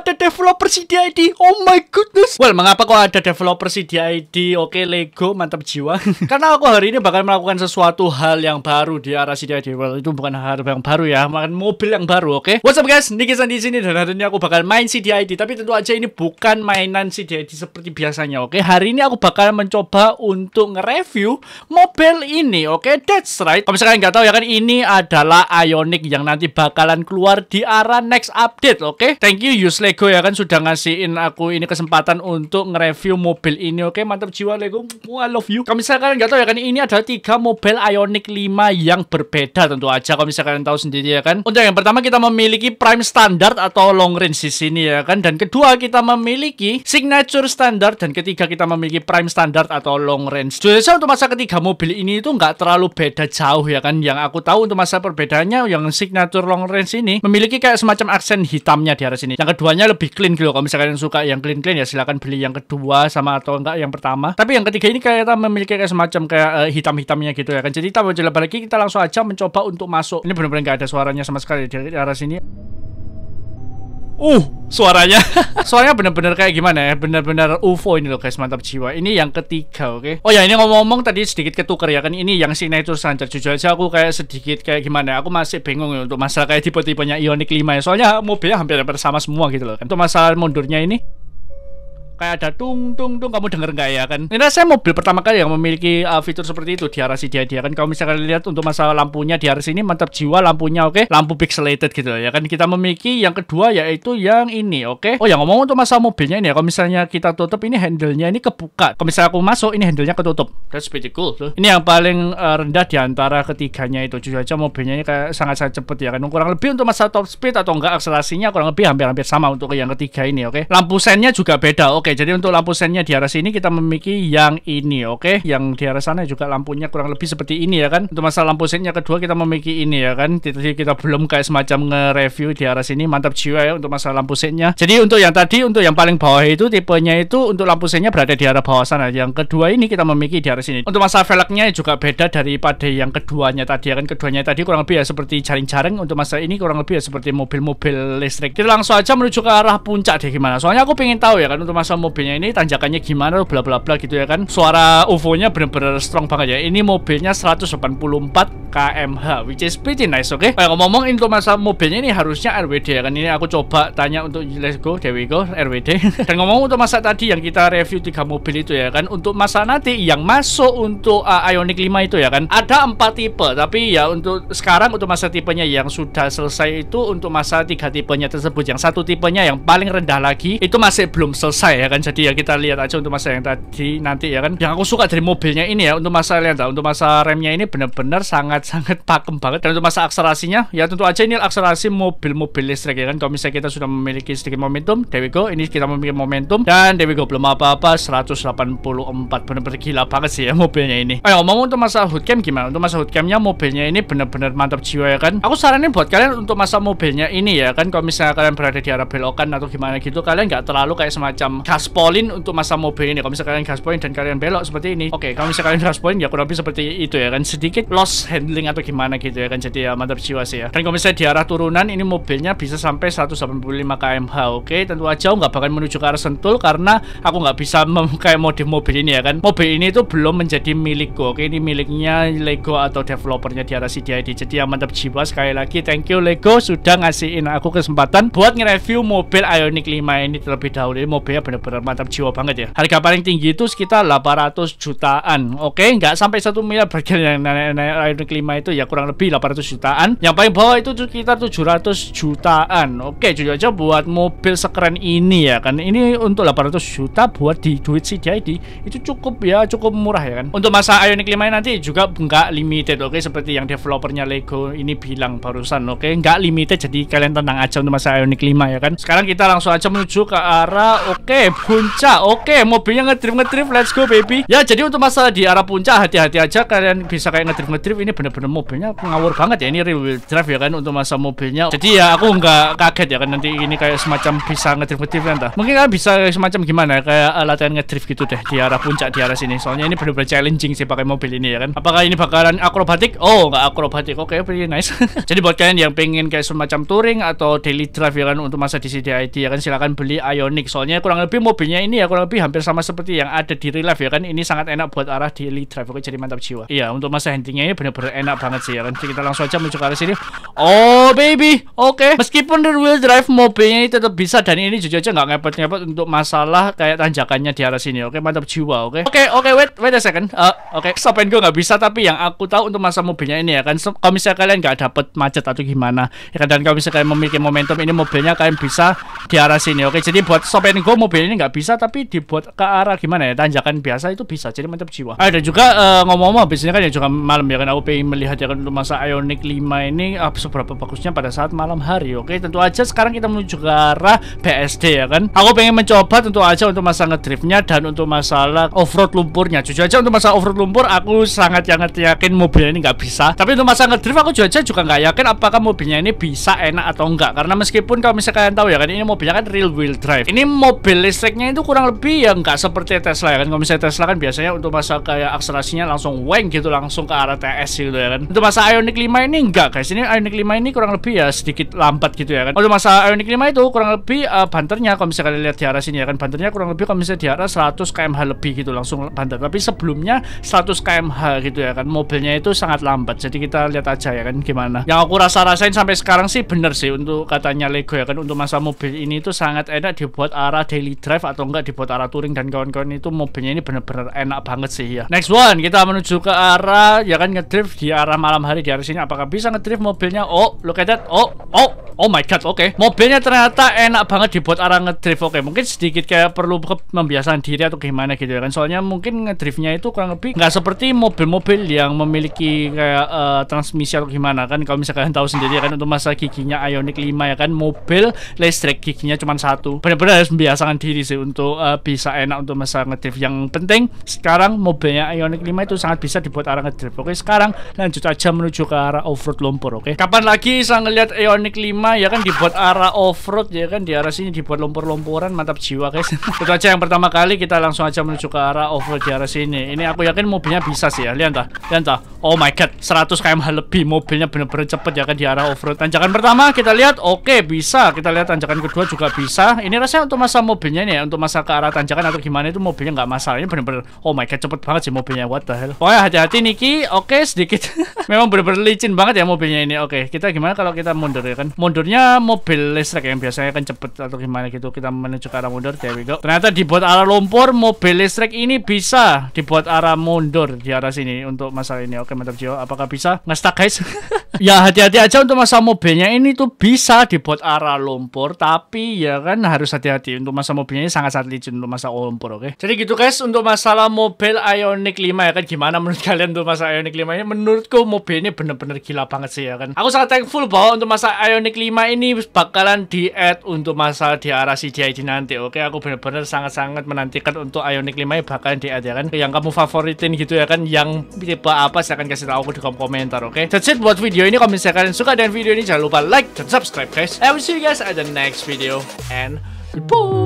ada developer CDID. Oh my goodness. Well, mengapa kok ada developer CDID? Oke, okay, Lego, mantap jiwa. Karena aku hari ini bakal melakukan sesuatu hal yang baru di arah CDID. Well, itu bukan hal yang baru ya, makan mobil yang baru, oke? Okay? What's up guys? Nikisan di sini dan hari ini aku bakal main CDID. Tapi tentu aja ini bukan mainan CDID seperti biasanya, oke? Okay? Hari ini aku bakal mencoba untuk nge-review mobil ini, oke? Okay? That's right. Kalau misalkan nggak tahu ya kan, ini adalah Ionic yang nanti bakalan keluar di arah next update, oke? Okay? Thank you, Yusle. Lego ya kan sudah ngasihin aku ini kesempatan untuk nge-review mobil ini. Oke, mantap jiwa Lego. I love you. Kalau misalnya kalian nggak tahu ya kan ini adalah tiga mobil Ionic 5 yang berbeda tentu aja kalau misalnya kalian tahu sendiri ya kan. Untuk yang pertama kita memiliki prime standard atau long range di sini ya kan dan kedua kita memiliki signature standard dan ketiga kita memiliki prime standard atau long range. Jadi untuk masa ketiga mobil ini itu nggak terlalu beda jauh ya kan. Yang aku tahu untuk masa perbedaannya yang signature long range ini memiliki kayak semacam aksen hitamnya di arah sini. Yang keduanya harganya lebih clean gitu Kalau misalkan suka yang clean-clean ya silahkan beli yang kedua sama atau enggak yang pertama. Tapi yang ketiga ini kayaknya memiliki kayak semacam kayak uh, hitam-hitamnya gitu ya kan. Jadi kita mau jalan lagi kita langsung aja mencoba untuk masuk. Ini benar-benar nggak ada suaranya sama sekali dari arah sini uh suaranya suaranya bener-bener kayak gimana ya bener-bener UFO ini loh guys mantap jiwa ini yang ketiga oke okay? oh ya ini ngomong-ngomong tadi sedikit ketuker ya kan ini yang signature sanjar jujur aja aku kayak sedikit kayak gimana ya? aku masih bingung ya untuk masalah kayak tipe-tipenya Ioniq 5 ya soalnya mobilnya hampir hampir sama semua gitu loh kan untuk masalah mundurnya ini kayak ada tung tung tung kamu denger nggak ya kan ini saya mobil pertama kali yang memiliki uh, fitur seperti itu di RS dia dia kan kalau misalkan lihat untuk masalah lampunya di arah ini mantap jiwa lampunya oke okay? lampu pixelated gitu ya kan kita memiliki yang kedua yaitu yang ini oke okay? oh yang ngomong untuk masalah mobilnya ini ya kalau misalnya kita tutup ini handlenya ini kebuka kalau misalnya aku masuk ini handlenya ketutup that's pretty cool tuh. ini yang paling uh, rendah di antara ketiganya itu jujur aja mobilnya ini kayak sangat sangat cepet ya kan kurang lebih untuk masalah top speed atau enggak akselerasinya kurang lebih hampir-hampir sama untuk yang ketiga ini oke okay? lampu sennya juga beda oke okay? Oke, jadi untuk lampu sennya di arah sini kita memiliki yang ini, oke? Okay? Yang di arah sana juga lampunya kurang lebih seperti ini ya kan? Untuk masalah lampu sennya kedua kita memiliki ini ya kan? Jadi kita belum kayak semacam nge-review di arah sini, mantap jiwa ya untuk masalah lampu sennya. Jadi untuk yang tadi, untuk yang paling bawah itu tipenya itu untuk lampu sennya berada di arah bawah sana. Yang kedua ini kita memiliki di arah sini. Untuk masalah velgnya juga beda daripada yang keduanya tadi ya kan? Keduanya tadi kurang lebih ya seperti jaring-jaring, untuk masalah ini kurang lebih ya seperti mobil-mobil listrik. Kita langsung aja menuju ke arah puncak deh gimana? Soalnya aku pengen tahu ya kan untuk masalah mobilnya ini tanjakannya gimana bla bla bla gitu ya kan. Suara UFO-nya bener-bener strong banget ya. Ini mobilnya 184 kmh which is pretty nice oke. Okay? ngomongin ngomong-ngomong untuk masa mobilnya ini harusnya RWD ya kan. Ini aku coba tanya untuk let's go there we go RWD. Dan ngomong untuk masa tadi yang kita review tiga mobil itu ya kan. Untuk masa nanti yang masuk untuk uh, Ionic 5 itu ya kan. Ada empat tipe tapi ya untuk sekarang untuk masa tipenya yang sudah selesai itu untuk masa tiga tipenya tersebut yang satu tipenya yang paling rendah lagi itu masih belum selesai ya kan jadi ya kita lihat aja untuk masa yang tadi nanti ya kan yang aku suka dari mobilnya ini ya untuk masa lihat untuk masa remnya ini benar-benar sangat-sangat pakem banget dan untuk masa akselerasinya ya tentu aja ini akselerasi mobil-mobil listrik ya kan kalau misalnya kita sudah memiliki sedikit momentum there we go ini kita memiliki momentum dan there we go belum apa-apa 184 benar-benar gila banget sih ya mobilnya ini ayo ngomong untuk masa hood cam gimana untuk masa hood camnya mobilnya ini benar-benar mantap jiwa ya kan aku saranin buat kalian untuk masa mobilnya ini ya kan kalau misalnya kalian berada di arah belokan atau gimana gitu kalian nggak terlalu kayak semacam gaspolin untuk masa mobil ini. Kalau misalnya kalian gaspolin dan kalian belok seperti ini, oke, okay, kalau misalnya kalian gaspolin ya kurang lebih seperti itu ya kan, sedikit loss handling atau gimana gitu ya kan, jadi ya mantap jiwa sih ya. Dan kalau misalnya di arah turunan, ini mobilnya bisa sampai 185 kmh, oke, okay? tentu aja nggak bakal menuju ke arah Sentul karena aku nggak bisa memakai mode mobil ini ya kan. Mobil ini tuh belum menjadi milikku, oke, okay? ini miliknya Lego atau developernya di arah CDID. Jadi ya mantap jiwa sekali lagi, thank you Lego sudah ngasihin aku kesempatan buat nge-review mobil Ioniq 5 ini terlebih dahulu. Ini mobilnya bener benar-benar mantap jiwa banget ya. Harga paling tinggi itu sekitar 800 jutaan. Oke, nggak sampai satu miliar bagian yang Iron kelima itu ya kurang lebih 800 jutaan. Yang paling bawah itu sekitar 700 jutaan. Oke, jujur aja buat mobil sekeren ini ya kan. Ini untuk 800 juta buat di duit CDID itu cukup ya, cukup murah ya kan. Untuk masa Ioniq 5 nanti juga nggak limited oke seperti yang developernya Lego ini bilang barusan oke nggak limited jadi kalian tenang aja untuk masa Ioniq 5 ya kan. Sekarang kita langsung aja menuju ke arah oke puncak. Oke, mobilnya ngedrift ngedrift. Let's go baby. Ya, jadi untuk masalah di arah puncak hati-hati aja kalian bisa kayak ngedrift ngedrift. Ini bener-bener mobilnya ngawur banget ya. Ini real wheel drive ya kan untuk masa mobilnya. Jadi ya aku nggak kaget ya kan nanti ini kayak semacam bisa ngedrift ngedrift kan tak? Mungkin kalian bisa semacam gimana ya, kayak uh, latihan ngedrift gitu deh di arah puncak di arah sini. Soalnya ini bener-bener challenging sih pakai mobil ini ya kan. Apakah ini bakalan akrobatik? Oh, nggak akrobatik. Oke, okay, pretty nice. jadi buat kalian yang pengen kayak semacam touring atau daily drive ya kan untuk masa di CDID ya kan silakan beli Ionic. Soalnya kurang lebih mobilnya ini ya kurang lebih hampir sama seperti yang ada di real life ya kan. Ini sangat enak buat arah daily drive. Oke, jadi mantap jiwa. Iya, untuk masa hentinya ini benar-benar enak banget sih ya kan. kita langsung aja menuju ke arah sini. Oh, baby. Oke. Okay. Meskipun rear wheel drive mobilnya ini tetap bisa dan ini jujur aja nggak ngepet-ngepet untuk masalah kayak tanjakannya di arah sini. Oke, okay, mantap jiwa. Oke. Okay? Oke, okay, oke, okay, wait, wait a second. Uh, oke, okay. gue nggak bisa tapi yang aku tahu untuk masa mobilnya ini ya kan. Kalau misalnya kalian nggak dapat macet atau gimana, ya kan dan kalau misalnya kalian memiliki momentum ini mobilnya kalian bisa di arah sini. Oke, okay? jadi buat sampein gue mobil ini nggak bisa tapi dibuat ke arah gimana ya tanjakan biasa itu bisa jadi mantap jiwa ah, juga eh, ngomong-ngomong habis ini kan ya juga malam ya kan aku pengen melihat ya kan untuk masa Ionic 5 ini uh, seberapa bagusnya pada saat malam hari oke tentu aja sekarang kita menuju ke arah BSD ya kan aku pengen mencoba tentu aja untuk masa ngedriftnya dan untuk masalah offroad lumpurnya jujur aja untuk masa offroad lumpur aku sangat sangat ya yakin mobil ini nggak bisa tapi untuk masa ngedrift aku jujur aja juga nggak yakin apakah mobilnya ini bisa enak atau enggak karena meskipun kalau misalnya kalian tahu ya kan ini mobilnya kan real wheel drive ini mobil list listriknya itu kurang lebih ya nggak seperti Tesla ya kan. Kalau misalnya Tesla kan biasanya untuk masa kayak akselerasinya langsung weng gitu langsung ke arah TS gitu ya kan. Untuk masa Ioniq 5 ini enggak guys. Ini Ioniq 5 ini kurang lebih ya sedikit lambat gitu ya kan. Untuk masa Ioniq 5 itu kurang lebih uh, banternya kalau misalnya kalian lihat di arah sini ya kan. Banternya kurang lebih kalau misalnya di arah 100 kmh lebih gitu langsung banter. Tapi sebelumnya 100 kmh gitu ya kan. Mobilnya itu sangat lambat. Jadi kita lihat aja ya kan gimana. Yang aku rasa-rasain sampai sekarang sih bener sih untuk katanya Lego ya kan untuk masa mobil ini itu sangat enak dibuat arah daily drive atau enggak dibuat arah touring dan kawan-kawan itu mobilnya ini bener-bener enak banget sih ya. Next one, kita menuju ke arah ya kan ngedrift di arah malam hari di arah sini apakah bisa ngedrift mobilnya? Oh, look at that. Oh, oh, Oh my god, oke. Okay. Mobilnya ternyata enak banget dibuat arah ngedrift. Oke, okay, mungkin sedikit kayak perlu membiasakan diri atau gimana gitu ya kan. Soalnya mungkin ngedriftnya itu kurang lebih nggak seperti mobil-mobil yang memiliki kayak uh, transmisi atau gimana kan. Kalau misalkan kalian tahu sendiri kan untuk masa giginya Ionic 5 ya kan, mobil listrik giginya cuma satu. Benar-benar harus membiasakan diri sih untuk uh, bisa enak untuk masa ngedrift. Yang penting sekarang mobilnya Ionic 5 itu sangat bisa dibuat arah ngedrift. Oke, okay, sekarang lanjut aja menuju ke arah offroad lumpur, oke. Okay? Kapan lagi saya ngelihat Ionic 5 sana ya kan dibuat arah off road ya kan di arah sini dibuat lumpur-lumpuran mantap jiwa guys itu aja yang pertama kali kita langsung aja menuju ke arah off road di arah sini ini aku yakin mobilnya bisa sih ya lihat tah lihat oh my god 100 km lebih mobilnya bener-bener cepet ya kan di arah off road tanjakan pertama kita lihat oke okay, bisa kita lihat tanjakan kedua juga bisa ini rasanya untuk masa mobilnya nih ya, untuk masa ke arah tanjakan atau gimana itu mobilnya nggak masalah ini bener-bener oh my god cepet banget sih mobilnya what the hell oh ya hati-hati Niki oke okay, sedikit memang bener-bener licin banget ya mobilnya ini oke okay, kita gimana kalau kita mundur ya kan mundur mundurnya mobil listrik yang biasanya kan cepet atau gimana gitu kita menuju ke arah mundur there we go ternyata dibuat arah lumpur mobil listrik ini bisa dibuat arah mundur di arah sini untuk masalah ini oke mantap jiwa apakah bisa ngestak guys ya hati-hati aja untuk masa mobilnya ini tuh bisa dibuat arah lumpur tapi ya kan harus hati-hati untuk masa mobilnya ini sangat-sangat licin untuk masa lumpur oke okay? jadi gitu guys untuk masalah mobil Ionic 5 ya kan gimana menurut kalian untuk masa Ionic 5 ini menurutku mobil ini bener-bener gila banget sih ya kan aku sangat thankful bahwa untuk masa Ionic 5 ini bakalan di add untuk masa di arah I nanti oke okay? aku bener-bener sangat-sangat menantikan untuk Ionic 5 ini bakalan di add ya kan yang kamu favoritin gitu ya kan yang tipe apa saya akan kasih tahu aku di kolom komentar oke okay? that's it buat video video ini. Kalau misalnya kalian suka dengan video ini, jangan lupa like dan subscribe guys. I will see you guys at the next video and goodbye.